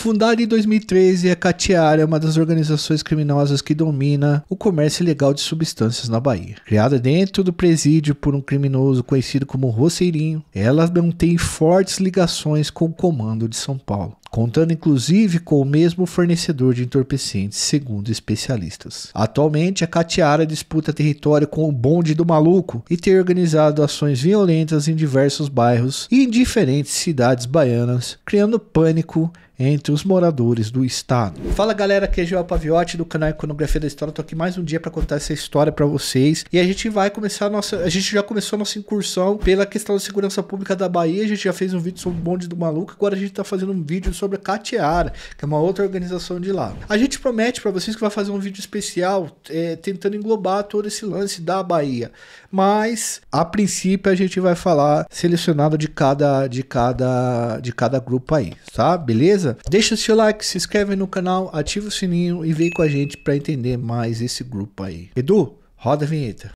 Fundada em 2013, a Catiara é uma das organizações criminosas que domina o comércio ilegal de substâncias na Bahia. Criada dentro do presídio por um criminoso conhecido como Roceirinho, ela mantém fortes ligações com o comando de São Paulo contando inclusive com o mesmo fornecedor de entorpecentes, segundo especialistas. Atualmente, a Catiara disputa território com o bonde do maluco e tem organizado ações violentas em diversos bairros e em diferentes cidades baianas, criando pânico entre os moradores do estado. Fala galera, aqui é João Paviotti do canal Iconografia da História. Tô aqui mais um dia para contar essa história para vocês. E a gente vai começar a nossa, a gente já começou a nossa incursão pela questão da segurança pública da Bahia. A gente já fez um vídeo sobre o bonde do maluco, agora a gente tá fazendo um vídeo sobre a Catiara, que é uma outra organização de lá. A gente promete para vocês que vai fazer um vídeo especial é, tentando englobar todo esse lance da Bahia, mas a princípio a gente vai falar selecionado de cada de cada de cada grupo aí, tá? Beleza? Deixa o seu like, se inscreve no canal, ativa o sininho e vem com a gente para entender mais esse grupo aí. Edu, roda a vinheta.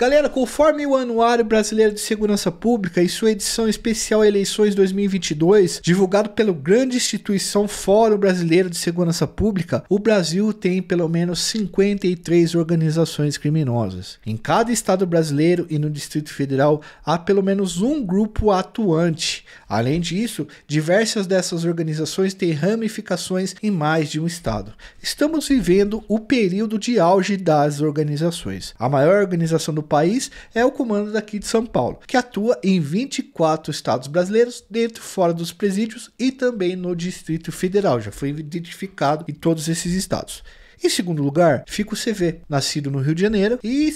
Galera, conforme o Anuário Brasileiro de Segurança Pública e sua edição especial Eleições 2022, divulgado pelo grande instituição Fórum Brasileiro de Segurança Pública, o Brasil tem pelo menos 53 organizações criminosas. Em cada estado brasileiro e no Distrito Federal há pelo menos um grupo atuante. Além disso, diversas dessas organizações têm ramificações em mais de um estado. Estamos vivendo o período de auge das organizações. A maior organização do país é o comando daqui de São Paulo, que atua em 24 estados brasileiros, dentro e fora dos presídios e também no Distrito Federal. Já foi identificado em todos esses estados. Em segundo lugar, fica o CV, nascido no Rio de Janeiro e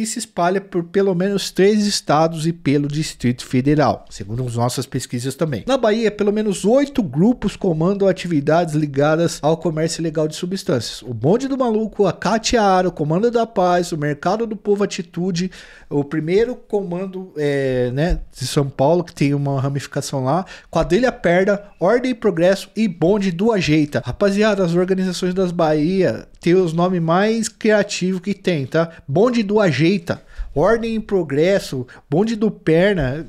que se espalha por pelo menos três estados e pelo Distrito Federal, segundo as nossas pesquisas também. Na Bahia, pelo menos oito grupos comandam atividades ligadas ao comércio ilegal de substâncias. O Bonde do Maluco, a Catiara, o Comando da Paz, o Mercado do Povo Atitude, o primeiro comando é, né, de São Paulo, que tem uma ramificação lá, Quadrilha Perda, Ordem e Progresso e Bonde do Ajeita. Rapaziada, as organizações das Bahia ter os nomes mais criativos que tem, tá? Bonde do Ajeita. Ordem e Progresso, Bonde do Perna,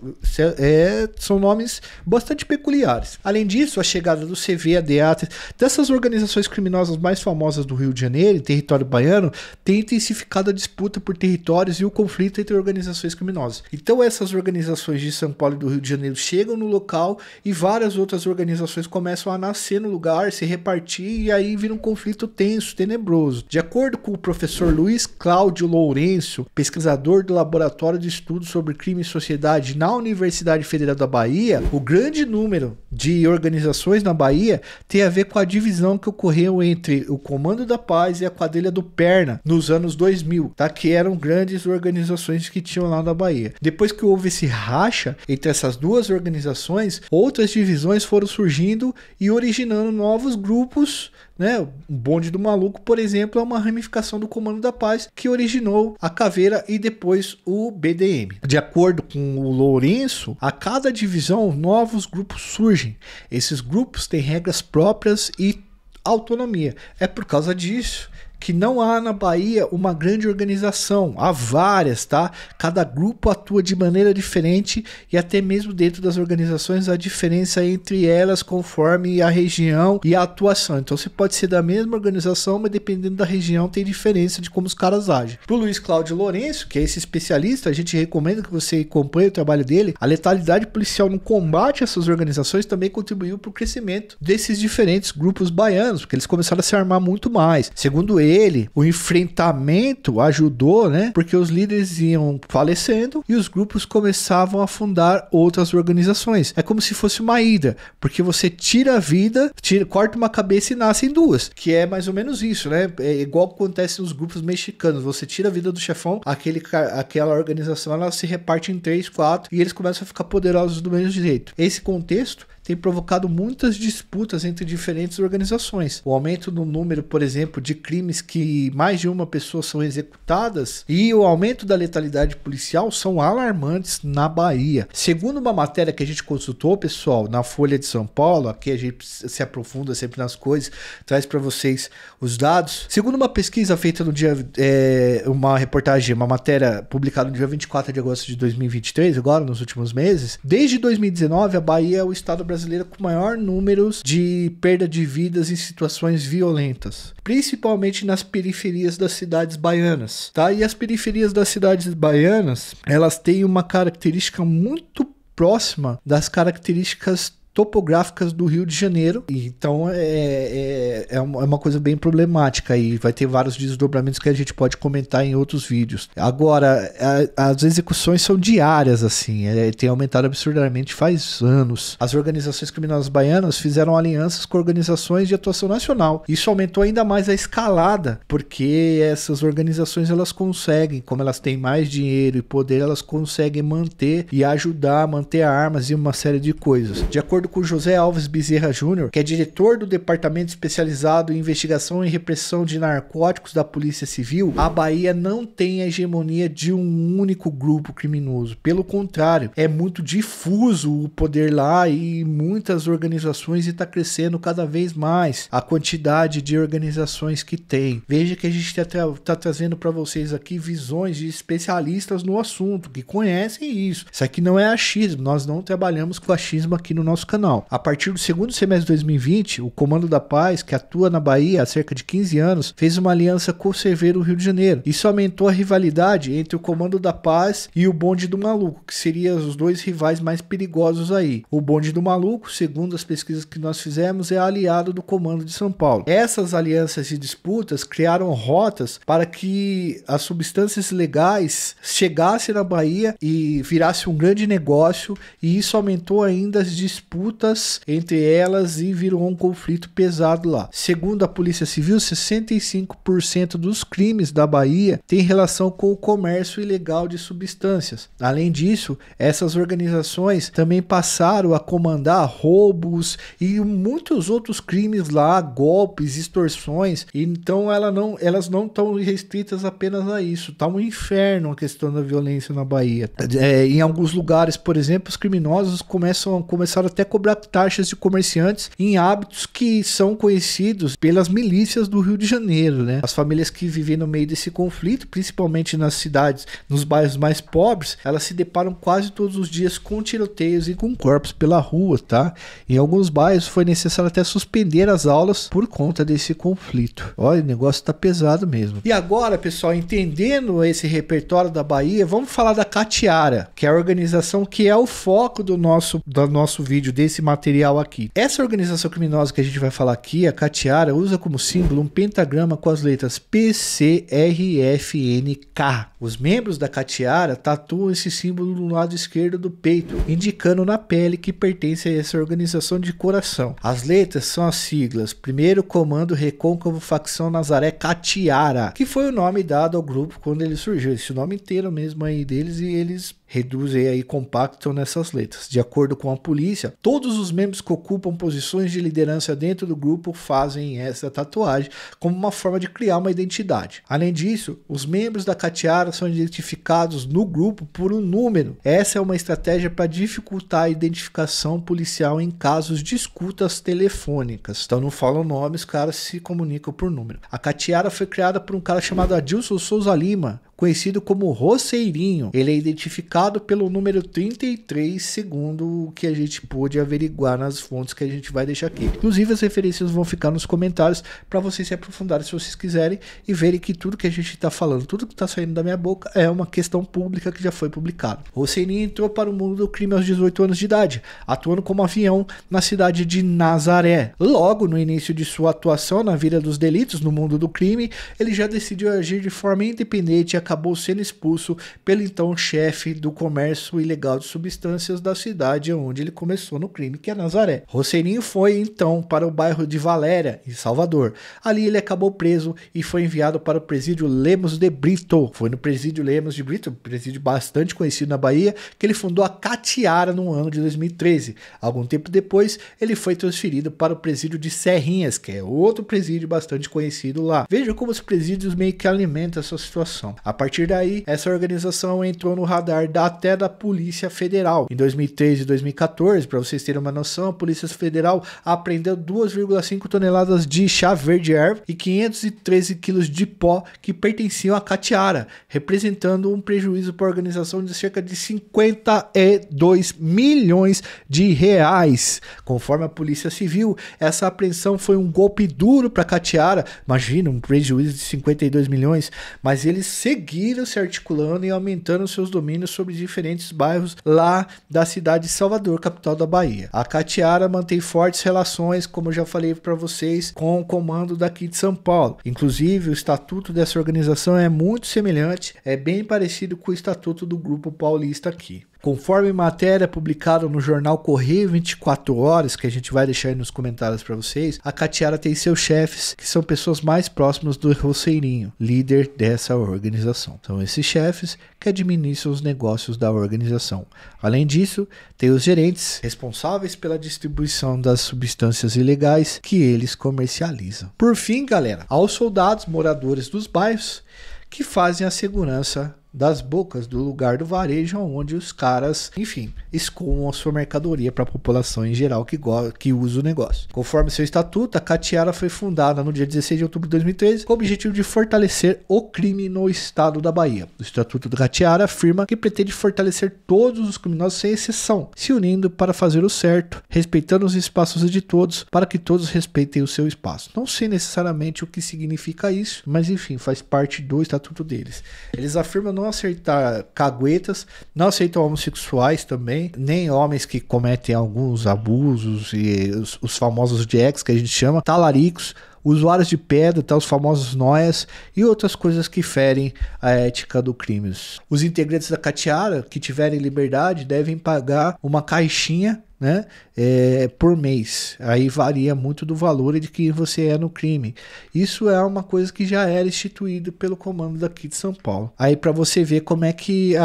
é, são nomes bastante peculiares. Além disso, a chegada do CV, ADA, dessas organizações criminosas mais famosas do Rio de Janeiro e território baiano, tem intensificado a disputa por territórios e o conflito entre organizações criminosas. Então, essas organizações de São Paulo e do Rio de Janeiro chegam no local e várias outras organizações começam a nascer no lugar, se repartir e aí vira um conflito tenso, tenebroso. De acordo com o professor Luiz Cláudio Lourenço, pesquisador do Laboratório de Estudos sobre Crime e Sociedade na Universidade Federal da Bahia, o grande número de organizações na Bahia tem a ver com a divisão que ocorreu entre o Comando da Paz e a Quadrilha do Perna nos anos 2000, tá? que eram grandes organizações que tinham lá na Bahia. Depois que houve esse racha entre essas duas organizações, outras divisões foram surgindo e originando novos grupos né? O bonde do maluco, por exemplo, é uma ramificação do Comando da Paz que originou a caveira e depois o BDM. De acordo com o Lourenço, a cada divisão novos grupos surgem. Esses grupos têm regras próprias e autonomia. É por causa disso que não há na Bahia uma grande organização, há várias, tá? Cada grupo atua de maneira diferente e até mesmo dentro das organizações há diferença entre elas conforme a região e a atuação. Então você pode ser da mesma organização, mas dependendo da região tem diferença de como os caras agem. Pro Luiz Cláudio Lourenço, que é esse especialista, a gente recomenda que você acompanhe o trabalho dele. A letalidade policial no combate a essas organizações também contribuiu para o crescimento desses diferentes grupos baianos, porque eles começaram a se armar muito mais. Segundo ele, ele, o enfrentamento ajudou, né? Porque os líderes iam falecendo e os grupos começavam a fundar outras organizações. É como se fosse uma ida, porque você tira a vida, tira, corta uma cabeça e nascem duas, que é mais ou menos isso, né? É igual acontece nos grupos mexicanos. Você tira a vida do chefão, aquele, aquela organização ela se reparte em três, quatro e eles começam a ficar poderosos do mesmo jeito. Esse contexto tem provocado muitas disputas entre diferentes organizações. O aumento no número, por exemplo, de crimes que mais de uma pessoa são executadas e o aumento da letalidade policial são alarmantes na Bahia. Segundo uma matéria que a gente consultou, pessoal, na Folha de São Paulo, aqui a gente se aprofunda sempre nas coisas, traz para vocês os dados. Segundo uma pesquisa feita no dia, é, uma reportagem, uma matéria publicada no dia 24 de agosto de 2023, agora nos últimos meses, desde 2019 a Bahia é o estado brasileiro brasileira com maior número de perda de vidas em situações violentas, principalmente nas periferias das cidades baianas, tá? E as periferias das cidades baianas, elas têm uma característica muito próxima das características topográficas do Rio de Janeiro. Então é, é, é, uma é coisa bem problemática e vai ter vários desdobramentos que a gente pode comentar em outros vídeos. Agora, a, as execuções são diárias, assim, é, tem aumentado absurdamente faz anos. As organizações criminosas baianas fizeram alianças com organizações de atuação nacional. Isso aumentou ainda mais a escalada, porque essas organizações elas conseguem, como elas têm mais dinheiro e poder, elas conseguem manter e ajudar a manter armas e uma série de coisas. De acordo acordo com José Alves Bezerra Júnior, que é diretor do Departamento Especializado em Investigação e Repressão de Narcóticos da Polícia Civil, a Bahia não tem a hegemonia de um único grupo criminoso. Pelo contrário, é muito difuso o poder lá e muitas organizações e está crescendo cada vez mais a quantidade de organizações que tem. Veja que a gente está tá trazendo para vocês aqui visões de especialistas no assunto que conhecem isso. Isso aqui não é achismo, nós não trabalhamos com achismo aqui no nosso canal a partir do segundo semestre de 2020, o Comando da Paz, que atua na Bahia há cerca de 15 anos, fez uma aliança com o Cerveiro Rio de Janeiro. Isso aumentou a rivalidade entre o Comando da Paz e o Bonde do Maluco, que seriam os dois rivais mais perigosos aí. O Bonde do Maluco, segundo as pesquisas que nós fizemos, é aliado do Comando de São Paulo. Essas alianças e disputas criaram rotas para que as substâncias legais chegassem na Bahia e virasse um grande negócio, e isso aumentou ainda as disputas lutas entre elas e virou um conflito pesado lá. Segundo a Polícia Civil, 65% dos crimes da Bahia têm relação com o comércio ilegal de substâncias. Além disso, essas organizações também passaram a comandar roubos e muitos outros crimes lá, golpes, extorsões. Então ela não, elas não estão restritas apenas a isso. Tá um inferno a questão da violência na Bahia. É, em alguns lugares, por exemplo, os criminosos começam começaram até a cobrar taxas de comerciantes em hábitos que são conhecidos pelas milícias do Rio de Janeiro, né? As famílias que vivem no meio desse conflito, principalmente nas cidades, nos bairros mais pobres, elas se deparam quase todos os dias com tiroteios e com corpos pela rua, tá? Em alguns bairros foi necessário até suspender as aulas por conta desse conflito. Olha, o negócio tá pesado mesmo. E agora, pessoal, entendendo esse repertório da Bahia, vamos falar da Catiara, que é a organização que é o foco do nosso, do nosso vídeo desse material aqui. Essa organização criminosa que a gente vai falar aqui, a Katiara, usa como símbolo um pentagrama com as letras P, C, R, F, N, K. Os membros da Katiara tatuam esse símbolo no lado esquerdo do peito, indicando na pele que pertence a essa organização de coração. As letras são as siglas Primeiro Comando Recôncavo Facção Nazaré Katiara, que foi o nome dado ao grupo quando ele surgiu. Esse nome inteiro mesmo aí deles e eles reduzem aí compactam nessas letras. De acordo com a polícia, todos os membros que ocupam posições de liderança dentro do grupo fazem essa tatuagem como uma forma de criar uma identidade. Além disso, os membros da Catiara são identificados no grupo por um número. Essa é uma estratégia para dificultar a identificação policial em casos de escutas telefônicas. Então não falam nomes, os caras se comunicam por número. A Catiara foi criada por um cara chamado Adilson Souza Lima, conhecido como Roceirinho. Ele é identificado pelo número 33, segundo o que a gente pôde averiguar nas fontes que a gente vai deixar aqui. Inclusive, as referências vão ficar nos comentários para vocês se aprofundarem se vocês quiserem e verem que tudo que a gente está falando, tudo que está saindo da minha boca é uma questão pública que já foi publicada. Roceirinho entrou para o mundo do crime aos 18 anos de idade, atuando como avião na cidade de Nazaré. Logo no início de sua atuação na vida dos delitos no mundo do crime, ele já decidiu agir de forma independente e acabou sendo expulso pelo então chefe do comércio ilegal de substâncias da cidade onde ele começou no crime, que é Nazaré. Roceirinho foi então para o bairro de Valéria, em Salvador. Ali ele acabou preso e foi enviado para o presídio Lemos de Brito. Foi no presídio Lemos de Brito, presídio bastante conhecido na Bahia, que ele fundou a Catiara no ano de 2013. Algum tempo depois, ele foi transferido para o presídio de Serrinhas, que é outro presídio bastante conhecido lá. Veja como os presídios meio que alimentam essa situação. A partir daí, essa organização entrou no radar da, até da Polícia Federal. Em 2013 e 2014, para vocês terem uma noção, a Polícia Federal apreendeu 2,5 toneladas de chá verde erva e 513 quilos de pó que pertenciam à Catiara, representando um prejuízo para a organização de cerca de 52 milhões de reais. Conforme a Polícia Civil, essa apreensão foi um golpe duro para Catiara, imagina um prejuízo de 52 milhões, mas eles seguiram seguiram se articulando e aumentando seus domínios sobre diferentes bairros lá da cidade de Salvador, capital da Bahia. A Catiara mantém fortes relações, como eu já falei para vocês, com o comando daqui de São Paulo. Inclusive, o estatuto dessa organização é muito semelhante, é bem parecido com o estatuto do grupo paulista aqui. Conforme matéria publicada no jornal Correio 24 Horas, que a gente vai deixar aí nos comentários para vocês, a Katiara tem seus chefes, que são pessoas mais próximas do Roceirinho, líder dessa organização. São esses chefes que administram os negócios da organização. Além disso, tem os gerentes responsáveis pela distribuição das substâncias ilegais que eles comercializam. Por fim, galera, aos soldados moradores dos bairros que fazem a segurança das bocas do lugar do varejo onde os caras, enfim, escoam a sua mercadoria para a população em geral que, que usa o negócio. Conforme seu estatuto, a Catiara foi fundada no dia 16 de outubro de 2013 com o objetivo de fortalecer o crime no estado da Bahia. O estatuto da Catiara afirma que pretende fortalecer todos os criminosos sem exceção, se unindo para fazer o certo, respeitando os espaços de todos, para que todos respeitem o seu espaço. Não sei necessariamente o que significa isso, mas enfim, faz parte do estatuto deles. Eles afirmam não aceitar caguetas, não aceitam homossexuais também, nem homens que cometem alguns abusos e os, os famosos jacks que a gente chama, talaricos, usuários de pedra, tá, os famosos noias e outras coisas que ferem a ética do crime. Os integrantes da Catiara que tiverem liberdade devem pagar uma caixinha né, é, por mês. Aí varia muito do valor de que você é no crime. Isso é uma coisa que já era instituído pelo comando daqui de São Paulo. Aí para você ver como é que a,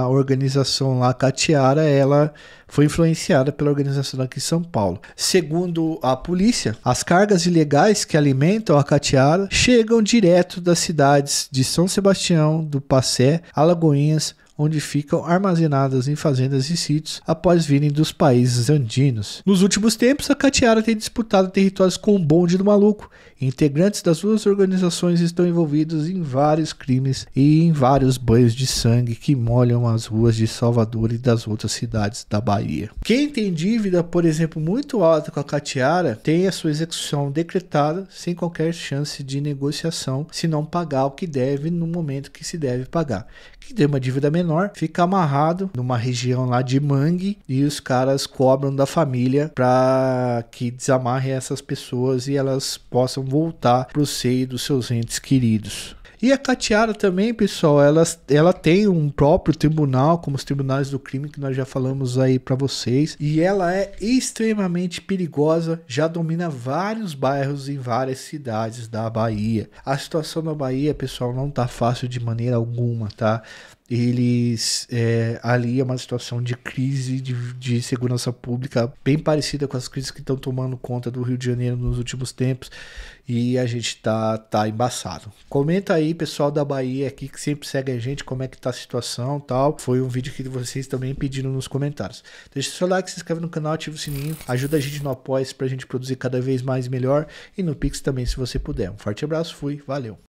a organização lá, a Catiara, ela foi influenciada pela organização daqui de São Paulo. Segundo a polícia, as cargas ilegais que alimentam a Catiara chegam direto das cidades de São Sebastião, do Passé, Alagoinhas, onde ficam armazenadas em fazendas e sítios após virem dos países andinos. Nos últimos tempos, a Catiara tem disputado territórios com o bonde do maluco Integrantes das duas organizações estão envolvidos em vários crimes e em vários banhos de sangue que molham as ruas de Salvador e das outras cidades da Bahia. Quem tem dívida, por exemplo, muito alta com a Catiara, tem a sua execução decretada sem qualquer chance de negociação se não pagar o que deve no momento que se deve pagar. Quem tem uma dívida menor, fica amarrado numa região lá de mangue e os caras cobram da família para que desamarre essas pessoas e elas possam voltar para o seio dos seus entes queridos. E a Catiara também, pessoal, ela, ela tem um próprio tribunal, como os tribunais do crime que nós já falamos aí para vocês. E ela é extremamente perigosa, já domina vários bairros em várias cidades da Bahia. A situação na Bahia, pessoal, não tá fácil de maneira alguma, tá? eles é, ali é uma situação de crise de, de, segurança pública bem parecida com as crises que estão tomando conta do Rio de Janeiro nos últimos tempos e a gente tá tá embaçado. Comenta aí, pessoal da Bahia aqui que sempre segue a gente, como é que tá a situação, tal. Foi um vídeo que vocês também pediram nos comentários. Deixa seu like, se inscreve no canal, ativa o sininho, ajuda a gente no apoio para a gente produzir cada vez mais melhor e no Pix também se você puder. Um forte abraço, fui, valeu.